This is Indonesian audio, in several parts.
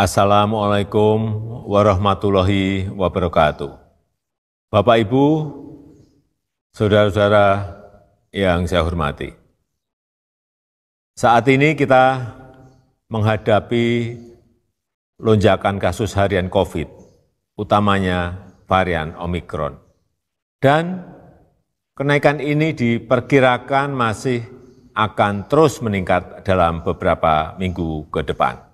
Assalamualaikum warahmatullahi wabarakatuh. Bapak Ibu, saudara-saudara yang saya hormati. Saat ini kita menghadapi lonjakan kasus harian COVID, utamanya varian Omikron. Dan kenaikan ini diperkirakan masih akan terus meningkat dalam beberapa minggu ke depan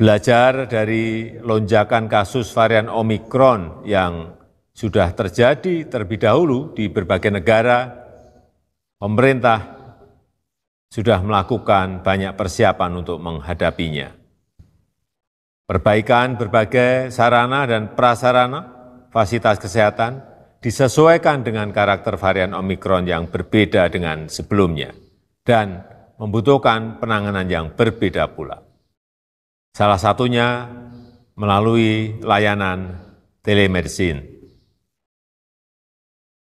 belajar dari lonjakan kasus varian Omikron yang sudah terjadi terlebih dahulu di berbagai negara, pemerintah sudah melakukan banyak persiapan untuk menghadapinya. Perbaikan berbagai sarana dan prasarana fasilitas kesehatan disesuaikan dengan karakter varian Omikron yang berbeda dengan sebelumnya dan membutuhkan penanganan yang berbeda pula. Salah satunya melalui layanan telemedicine,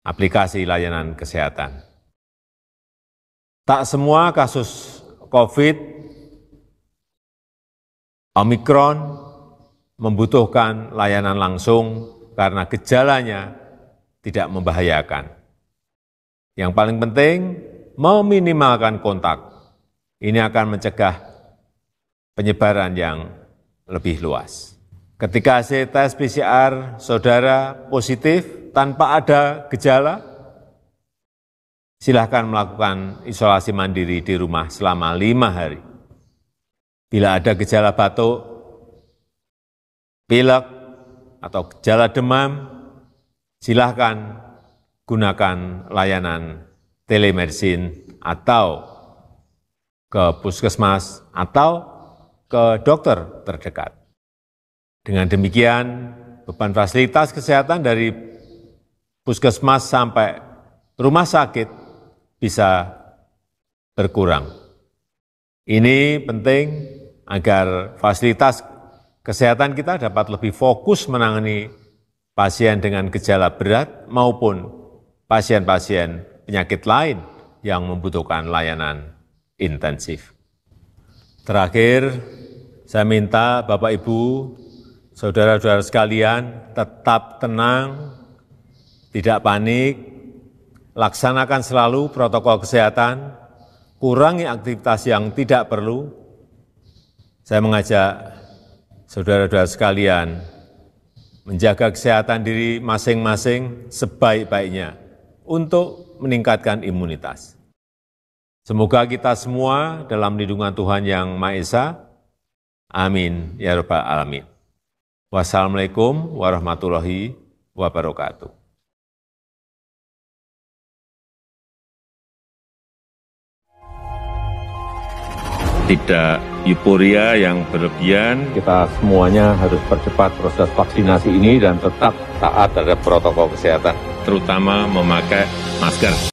aplikasi layanan kesehatan. Tak semua kasus COVID, Omikron membutuhkan layanan langsung karena gejalanya tidak membahayakan. Yang paling penting, meminimalkan kontak. Ini akan mencegah penyebaran yang lebih luas. Ketika hasil tes PCR saudara positif tanpa ada gejala, silahkan melakukan isolasi mandiri di rumah selama lima hari. Bila ada gejala batuk, pilek, atau gejala demam, silahkan gunakan layanan telemedicine atau ke puskesmas atau ke dokter terdekat. Dengan demikian, beban fasilitas kesehatan dari puskesmas sampai rumah sakit bisa berkurang. Ini penting agar fasilitas kesehatan kita dapat lebih fokus menangani pasien dengan gejala berat maupun pasien-pasien penyakit lain yang membutuhkan layanan intensif. Terakhir, saya minta Bapak Ibu, saudara-saudara sekalian tetap tenang, tidak panik, laksanakan selalu protokol kesehatan, kurangi aktivitas yang tidak perlu. Saya mengajak saudara-saudara sekalian menjaga kesehatan diri masing-masing sebaik-baiknya untuk meningkatkan imunitas. Semoga kita semua dalam lindungan Tuhan Yang Maha Esa, Amin. Ya Rabbal Alamin. Wassalamualaikum warahmatullahi wabarakatuh. tidak euforia yang berlebihan. Kita semuanya harus percepat proses vaksinasi ini dan tetap taat terhadap protokol kesehatan, terutama memakai masker.